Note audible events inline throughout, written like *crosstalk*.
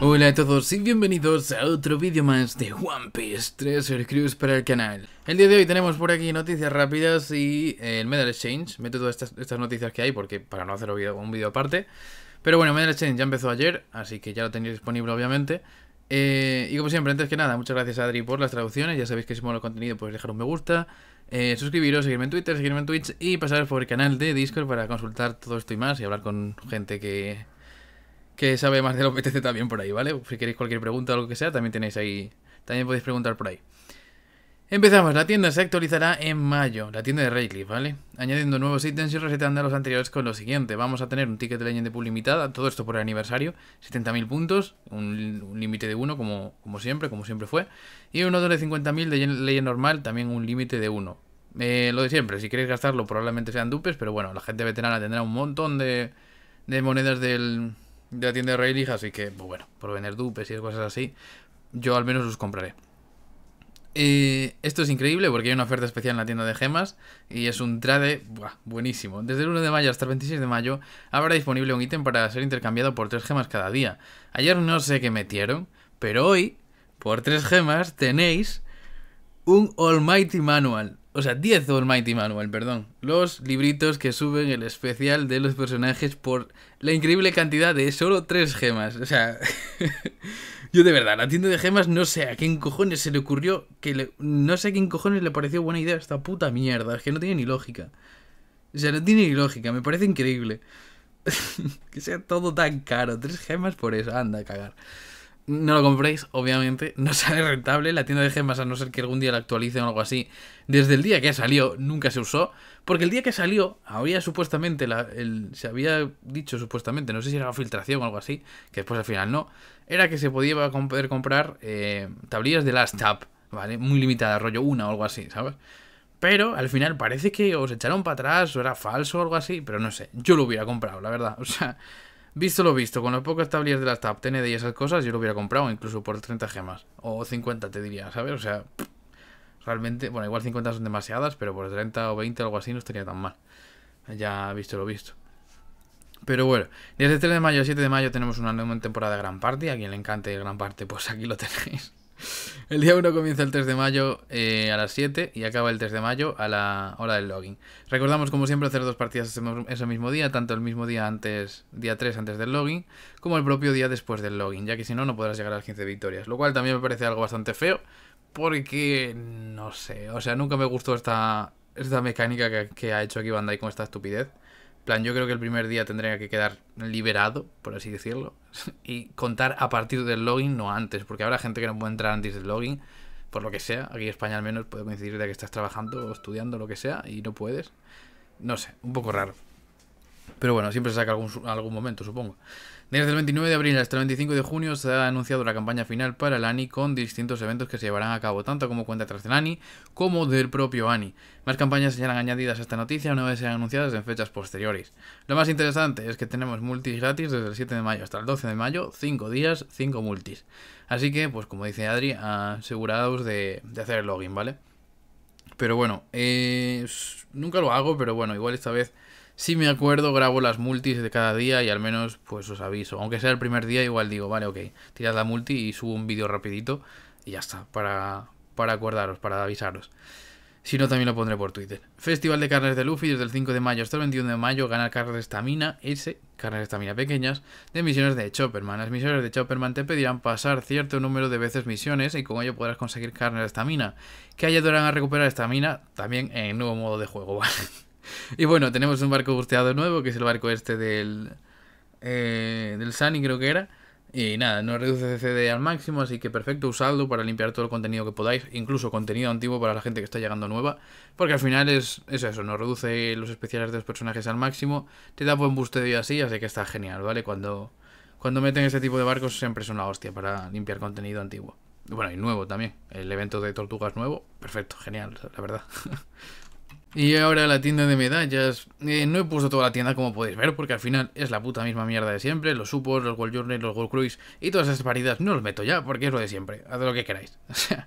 Hola a todos y bienvenidos a otro vídeo más de One Piece Treasure Cruise para el canal El día de hoy tenemos por aquí noticias rápidas y el Medal Exchange Meto todas estas, noticias que hay porque para no hacer un vídeo aparte Pero bueno, Medal Exchange ya empezó ayer, así que ya lo tenéis disponible obviamente eh, y como siempre, antes que nada, muchas gracias a Adri por las traducciones. Ya sabéis que si mola el contenido pues dejar un me gusta, eh, suscribiros, seguirme en Twitter, seguirme en Twitch y pasar por el canal de Discord para consultar todo esto y más y hablar con gente que, que sabe más de lo te hace también por ahí, ¿vale? Si queréis cualquier pregunta o lo que sea, también tenéis ahí. También podéis preguntar por ahí. Empezamos, la tienda se actualizará en mayo, la tienda de Raycliffe, ¿vale? Añadiendo nuevos ítems y resetando a los anteriores con lo siguiente. Vamos a tener un ticket de de pool limitada, todo esto por el aniversario, 70.000 puntos, un, límite de 1 como, como siempre, como siempre fue, y un uno de 50.000 de ley normal, también un límite de 1. Eh, lo de siempre, si queréis gastarlo probablemente sean dupes, pero bueno, la gente veterana tendrá un montón de, de monedas del, de la tienda de Rayleigh, así que, pues bueno, por vender dupes y cosas así, yo al menos los compraré esto es increíble porque hay una oferta especial en la tienda de gemas y es un trade buenísimo. Desde el 1 de mayo hasta el 26 de mayo habrá disponible un ítem para ser intercambiado por 3 gemas cada día. Ayer no sé qué metieron, pero hoy, por 3 gemas, tenéis un Almighty Manual. O sea, 10 Almighty Manual, perdón. Los libritos que suben el especial de los personajes por la increíble cantidad de solo 3 gemas. O sea, *laughs* Yo de verdad, la tienda de gemas no sé a quién cojones se le ocurrió que le... No sé a quién cojones le pareció buena idea esta puta mierda. Es que no tiene ni lógica. O sea, no tiene ni lógica. Me parece increíble. *laughs* que sea todo tan caro. Tres gemas por eso. Anda, a cagar. No lo compréis, obviamente. No *laughs* sale rentable. La tienda de gemas, a no ser que algún día la actualicen o algo así. Desde el día que salió, nunca se usó. Porque el día que salió, había supuestamente, el, se había dicho supuestamente, no sé si era filtración o algo así, que después al final no, era que se podía poder comprar eh, tablillas de Last Tap, ¿vale? Muy limitada, rollo una o algo así, ¿sabes? Pero al final parece que os echaron para atrás, o era falso o algo así, pero no sé, yo lo hubiera comprado, la verdad, *laughs* o sea... Visto lo visto, con las pocas tablillas de las TAP, TND y esas cosas, yo lo hubiera comprado incluso por 30 gemas. O 50, te diría, ¿sabes? O sea, Realmente, bueno, igual 50 son demasiadas, pero por 30 o 20 o algo así no estaría tan mal. Ya visto lo visto. Pero bueno, desde el 3 de mayo al 7 de mayo tenemos una nueva temporada de Gran Party. A quien le encante Gran parte, pues aquí lo tenéis. *laughs* El día 1 comienza el 3 de mayo eh, a las 7 y acaba el 3 de mayo a la hora del login. Recordamos, como siempre, hacer dos partidas ese, ese, mismo día, tanto el mismo día antes, día 3 antes del login, como el propio día después del login, ya que si no, no podrás llegar a las 15 victorias, lo cual también me parece algo bastante feo, porque, no sé, o sea, nunca me gustó esta, mecánica que, ha hecho aquí Bandai con esta estupidez. plan, yo creo que el primer día tendría que quedar liberado, por así decirlo, *laughs* y contar a partir del login, no antes, porque habrá gente que no puede entrar antes del login, por lo que sea. Aquí en España al menos puede coincidir de que estás trabajando o estudiando, lo que sea, y no puedes. No sé, un poco raro. Pero bueno, siempre se saca algún, algún momento, supongo. Desde el 29 de abril hasta el 25 de junio se ha anunciado la campaña final para el ANI con distintos eventos que se llevarán a cabo tanto como cuenta tras del ANI como del propio ANI. Más campañas serán añadidas a esta noticia una vez sean anunciadas en fechas posteriores. Lo más interesante es que tenemos multis gratis desde el 7 de mayo hasta el 12 de mayo, 5 días, 5 multis. Así que, pues como dice Adri, asegurados de, de hacer el login, ¿vale? Pero bueno, eh, nunca lo hago, pero bueno, igual esta vez si me acuerdo, grabo las multis de cada día y al menos pues os aviso. Aunque sea el primer día, igual digo, vale, ok, tirad la multi y subo un vídeo rapidito y ya está, para, para acordaros, para avisaros. Si no, también lo pondré por Twitter. Festival de carnes de Luffy desde el 5 de mayo hasta el 21 de mayo. gana carnes de estamina S, carnes de estamina pequeñas, de misiones de Chopperman. Las misiones de Chopperman te pedirán pasar cierto número de veces misiones y con ello podrás conseguir carnes de estamina, que ayudarán a recuperar estamina también en nuevo modo de juego, *laughs* ¿vale? *laughs* y bueno, tenemos un barco busteado nuevo, que es el barco este del, eh, del Sunny, creo que era. Y nada, no reduce CCD al máximo, así que perfecto, usadlo para limpiar todo el contenido que podáis, incluso contenido antiguo para la gente que está llegando nueva, porque al final es, eso, nos reduce los especiales de los personajes al máximo, te da buen busteo y así, así que está genial, ¿vale? Cuando, cuando meten ese tipo de barcos siempre es una hostia para limpiar contenido antiguo. Bueno, y nuevo también, el evento de tortugas nuevo, perfecto, genial, la verdad. *laughs* Y ahora la tienda de medallas. Eh, no he puesto toda la tienda como podéis ver, porque al final es la puta misma mierda de siempre. Los supos, los World Journey, los World Cruise y todas esas paridas, no los meto ya, porque es lo de siempre. Haz lo que queráis. *laughs*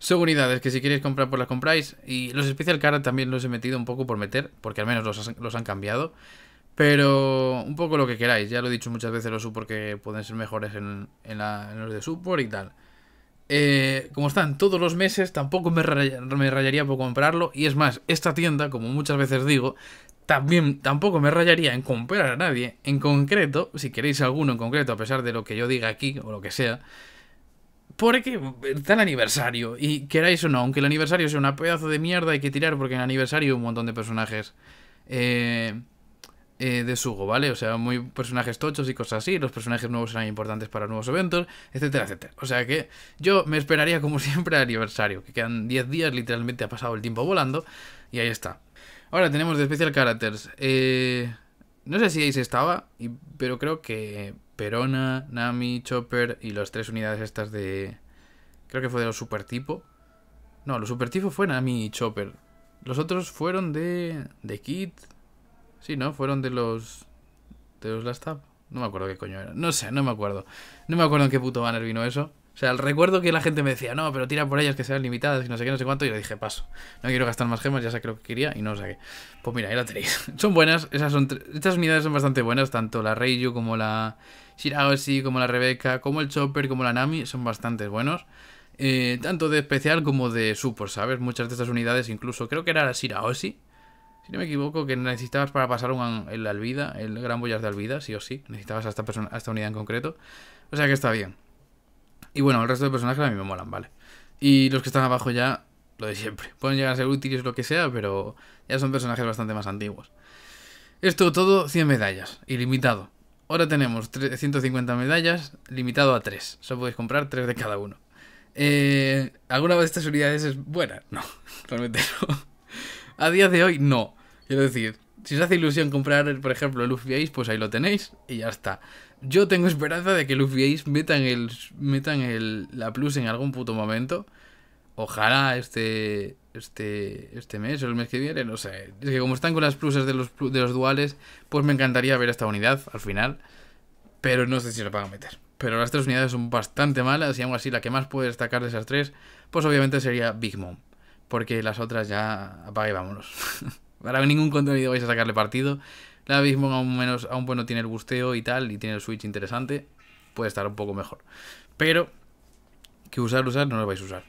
O sea, que si queréis comprar, pues las compráis. Y los Special Cara también los he metido un poco por meter, porque al menos los, los han cambiado. Pero un poco lo que queráis, ya lo he dicho muchas veces los support que pueden ser mejores en, la, en los de support y tal. Eh, como están todos los meses, tampoco me, rayaría por comprarlo. Y es más, esta tienda, como muchas veces digo, también tampoco me rayaría en comprar a nadie. En concreto, si queréis alguno en concreto, a pesar de lo que yo diga aquí o lo que sea. Porque está el aniversario, y queráis o no, aunque el aniversario sea una pedazo de mierda, hay que tirar porque en el aniversario hay un montón de personajes. Eh, eh, de Sugo, ¿vale? O sea, muy personajes tochos y cosas así, los personajes nuevos serán importantes para nuevos eventos, etcétera, etcétera. O sea que yo me esperaría como *laughs* siempre a aniversario, que quedan 10 días, literalmente ha pasado el tiempo volando, y ahí está. Ahora tenemos de Special Characters, eh, no sé si ahí estaba, pero creo que Perona, Nami, Chopper y las tres unidades estas de... Creo que fue de los super tipo. No, los super tipo fue Nami y Chopper. Los otros fueron de... de Kid, Sí, ¿no? Fueron de los. de los Last No me acuerdo qué coño era. No sé, no me acuerdo. No me acuerdo en qué puto banner vino eso. O sea, recuerdo que la gente me decía, no, pero tira por ellas que sean limitadas y no sé qué, no sé cuánto. Y le dije, paso. No quiero gastar más gemas, ya sé lo que quería y no lo saqué. Pues mira, ahí la tenéis. *laughs* Son buenas, esas son estas unidades son bastante buenas, tanto la Reiju como la Shiraoshi, como la Rebeca, como el Chopper, como la Nami, son bastante buenos. Eh, tanto de especial como de support, ¿sabes? Muchas de estas unidades, incluso creo que era la Shiraoshi, si no me equivoco, que necesitabas para pasar un, el Alvida, el Gran boyar de Alvida, sí o sí. Necesitabas a esta, persona, a esta unidad en concreto. O sea que está bien. Y bueno, el resto de personajes a mí me molan, ¿vale? Y los que están abajo ya, lo de siempre. Pueden llegar a ser útiles lo que sea, pero ya son personajes bastante más antiguos. Esto todo 100 medallas, ilimitado. Ahora tenemos 150 medallas, limitado a 3. Solo podéis comprar 3 de cada uno. Eh, ¿Alguna de estas unidades es buena? No, *laughs* realmente no. A día de hoy no. Quiero decir, si os hace ilusión comprar, por ejemplo, Luffy Ace, pues ahí lo tenéis y ya está. Yo tengo esperanza de que Luffy Ace metan, el, metan el, la Plus en algún puto momento. Ojalá este, este, este mes o el mes que viene, no sé. Es que como están con las pluses de los, de los duales, pues me encantaría ver esta unidad al final. Pero no sé si lo van a meter. Pero las tres unidades son bastante malas y aún así la que más puede destacar de esas tres, pues obviamente sería Big Mom. Porque las otras ya y vámonos. *laughs* Para ningún contenido vais a sacarle partido. La mismo aún, menos, aún bueno pues tiene el busteo y tal, y tiene el Switch interesante. Puede estar un poco mejor. Pero que usar, usar, no lo vais a usar.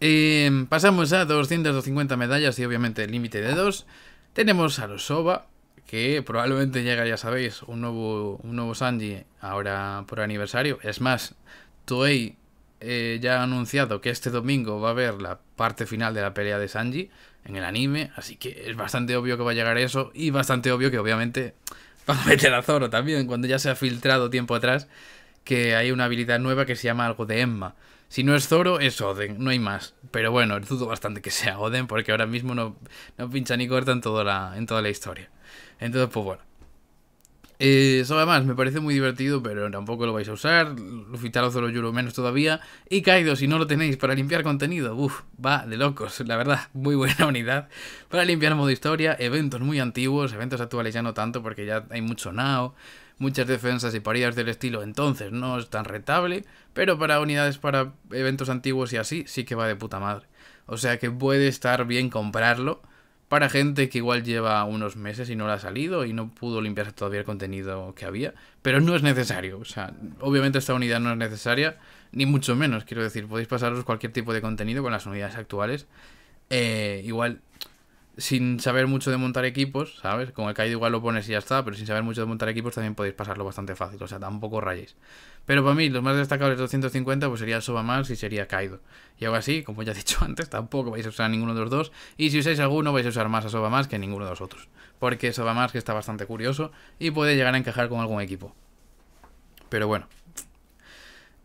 Em, pasamos a 250 medallas y obviamente el límite de 2. Tenemos a los Soba, que probablemente llega, ya sabéis, un nuevo, un nuevo Sanji ahora por aniversario. Es más, Toei eh, ya ha anunciado que este domingo va a haber la parte final de la pelea de Sanji en el anime, así que es bastante obvio que va a llegar eso y bastante obvio que obviamente *laughs* va a meter a Zoro también, cuando ya se ha filtrado tiempo atrás que hay una habilidad nueva que se llama algo de Emma. Si no es Zoro, es Oden, no hay más. Pero bueno, dudo bastante que sea Oden porque ahora mismo no, no pincha ni corta en toda la, en toda la historia. Entonces, pues bueno. Eh, eso además me parece muy divertido, pero tampoco lo vais a usar. de lo lloro menos todavía. Y Kaido, si no lo tenéis para limpiar contenido, uff, va de locos, la verdad, *laughs* muy buena unidad. Para limpiar modo historia, eventos muy antiguos, eventos actuales ya no tanto porque ya hay mucho Nao, muchas defensas y paridas del estilo, entonces no es tan rentable, pero para unidades para eventos antiguos y así, sí que va de puta madre. O sea que puede estar bien comprarlo para gente que igual lleva unos meses y no la ha salido y no pudo limpiarse todavía el contenido que había. Pero no es necesario. O sea, obviamente esta unidad no es necesaria, ni mucho menos. Quiero decir, podéis pasaros cualquier tipo de contenido con las unidades actuales. Eh, igual sin saber mucho de montar equipos, ¿sabes? Con el caído igual lo pones y ya está, pero sin saber mucho de montar equipos también podéis pasarlo bastante fácil, o sea, tampoco rayéis. Pero para mí, los más destacables 250 pues sería Sobamars y sería Kaido. Y ahora así, como ya he *laughs* dicho antes, tampoco vais a usar ninguno de los dos, y si usáis alguno vais a usar más a Sobamars que a ninguno de los otros, porque Sobamars que está bastante curioso y puede llegar a encajar con algún equipo. Pero bueno,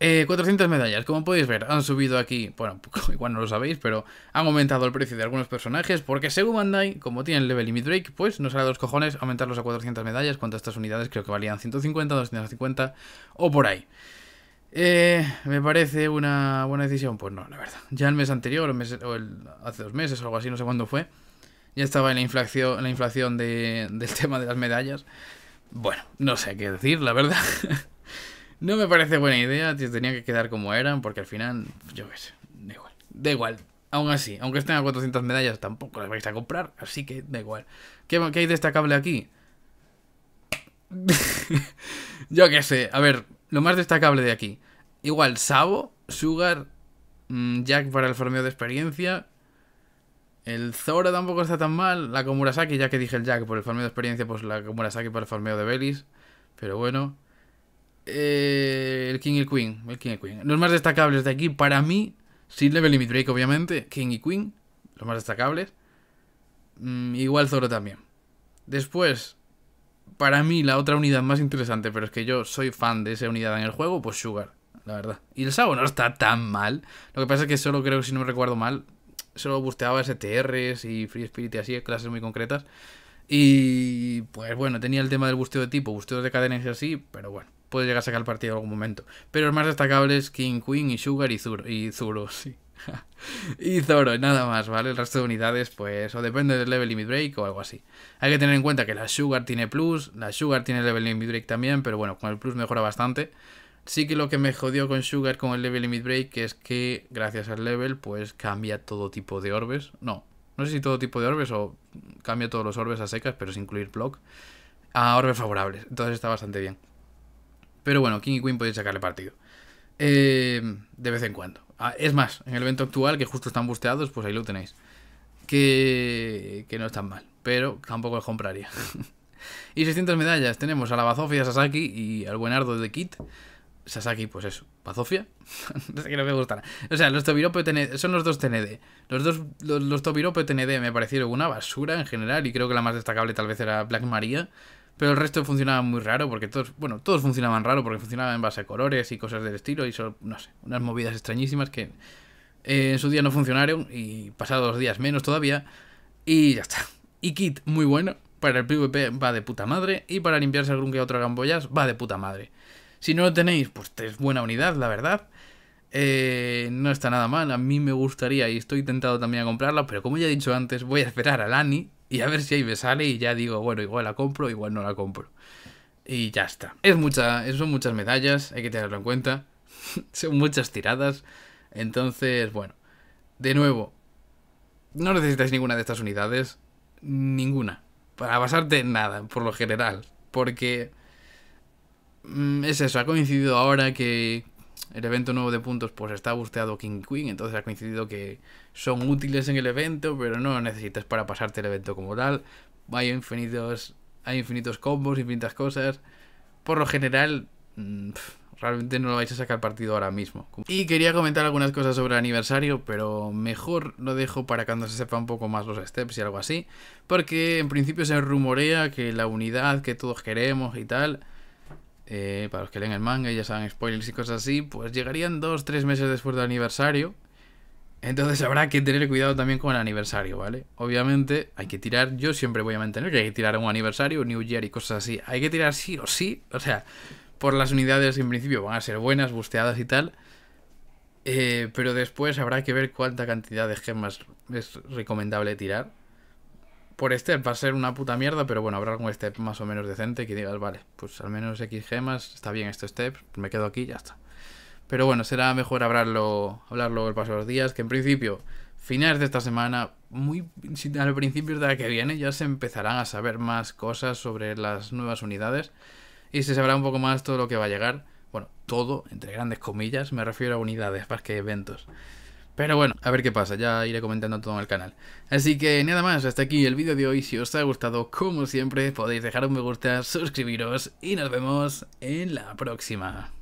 400 eh, medallas, como podéis ver, han subido aquí, bueno, *laughs* igual no lo sabéis, pero han aumentado el precio de algunos personajes, porque según Bandai, como tienen level limit break, pues no sale de los cojones aumentarlos a 400 medallas, cuando estas unidades creo que valían 150, 250 o por ahí. Eh, ¿Me parece una buena decisión? Pues no, la verdad. Ya el mes anterior, o hace dos meses o algo así, no sé cuándo fue, ya estaba en la inflación, la inflación *laughs* del tema de las medallas. Bueno, no sé qué decir, la verdad. *laughs* No me parece buena idea, tenía que quedar como eran, porque al final, yo qué sé, da igual. Da igual. Aún así, aunque estén a 400 medallas, tampoco las vais a comprar, así que da igual. ¿Qué, hay destacable aquí? *laughs* yo qué sé, a ver, lo más destacable de aquí. Igual, Sabo, Sugar, mm, Jack para el farmeo de experiencia. El Zoro tampoco está tan mal. La Komurasaki, ya que dije el Jack por el farmeo de experiencia, pues la Komurasaki para el farmeo de Belis. Pero bueno. Eh, el King y el Queen. King y Queen. Los más destacables de aquí, para mí, sin level limit break, obviamente. King y Queen, los más destacables. Mm, igual Zoro también. Después, para mí, la otra unidad más interesante, pero es que yo soy fan de esa unidad en el juego, pues Sugar, la verdad. Y el Savo no está tan mal. Lo que pasa es que solo creo que si no me recuerdo mal, solo busteaba STRs y Free Spirit y así, clases muy concretas. Y pues bueno, tenía el tema del busteo de tipo, busteos de cadenas y así, pero bueno puede llegar a sacar el partido en algún momento. Pero los más destacables, King Queen y Sugar y Zoro y Zoro *laughs* sí. y Zoro, nada más, ¿vale? El resto de unidades, pues, o depende del level limit break o algo así. Hay que tener en cuenta que la Sugar tiene plus, la Sugar tiene level limit break también, pero bueno, con el plus mejora bastante. Sí que lo que me jodió con Sugar con el level limit break es que, gracias al level, pues cambia todo tipo de orbes. No, no sé si todo tipo de orbes o cambia todos los orbes a secas, pero sin incluir block, a orbes favorables. Entonces está bastante bien. Pero bueno, King y Queen podéis sacarle partido. Eh, de vez en cuando. Ah, es más, en el evento actual, que justo están busteados, pues ahí lo tenéis. Que, que no están mal, pero tampoco es compraría. *laughs* y 600 medallas, tenemos a la Bazofia, Sasaki y al buenardo de Kit. Sasaki, pues eso, Bazofia. *laughs* no sé que no me gustará. O sea, los Tobirope TND, son los dos TND. Los dos, los, TND me parecieron una basura en general y creo que la más destacable tal vez era Black Maria pero el resto funcionaba muy raro porque todos, bueno, todos funcionaban raro porque funcionaban en base a colores y cosas del estilo y son, no sé, unas movidas extrañísimas que eh, en su día no funcionaron y pasados días menos todavía y ya está. Y kit muy bueno, para el PvP va de puta madre y para limpiarse algún que otro gambollas va de puta madre. Si no lo tenéis, pues es buena unidad, la verdad. Eh, no está nada mal, a mí me gustaría y estoy tentado también a comprarla, pero como ya he dicho antes, voy a esperar a Lani y a ver si ahí me sale y ya digo, bueno, igual la compro, igual no la compro. Y ya está. Es mucha, son muchas medallas, hay que tenerlo en cuenta. *laughs* son muchas tiradas. Entonces, bueno. De nuevo, no necesitas ninguna de estas unidades. Ninguna. Para basarte en nada, por lo general. Porque... Mm, es eso, ha coincidido ahora que el evento nuevo de puntos pues está busteado King Queen, entonces ha coincidido que son útiles en el evento, pero no lo necesitas para pasarte el evento como tal. Hay infinitos, hay infinitos combos, infinitas cosas. Por lo general, mm, realmente no lo vais a sacar partido ahora mismo. Y quería comentar algunas cosas sobre el aniversario, pero mejor lo dejo para cuando se sepa un poco más los steps y algo así. Porque en principio se rumorea que la unidad que todos queremos y tal... Eh, para los que leen el manga y ya saben spoilers y cosas así, pues llegarían dos tres meses después del aniversario. Entonces habrá que tener cuidado también con el aniversario, ¿vale? Obviamente hay que tirar, yo siempre voy a mantener que hay que tirar un aniversario, New Year y cosas así. Hay que tirar sí o sí, o sea, por las unidades en principio van a ser buenas, busteadas y tal. Eh, pero después habrá que ver cuánta cantidad de gemas es recomendable tirar. Por este, va a ser una puta mierda, pero bueno, habrá algún step más o menos decente que digas, vale, pues al menos X gemas, está bien este step, me quedo aquí y ya está. Pero bueno, será mejor hablarlo, hablarlo el paso de los días, que en principio, finales de esta semana, muy al principio de la que viene, ya se empezarán a saber más cosas sobre las nuevas unidades y se sabrá un poco más todo lo que va a llegar. Bueno, todo, entre grandes comillas, me refiero a unidades más que eventos. Pero bueno, a ver qué pasa, ya iré comentando todo en el canal. Así que nada más, hasta aquí el vídeo de hoy. Si os ha gustado, como siempre, podéis dejar un me gusta, suscribiros y nos vemos en la próxima.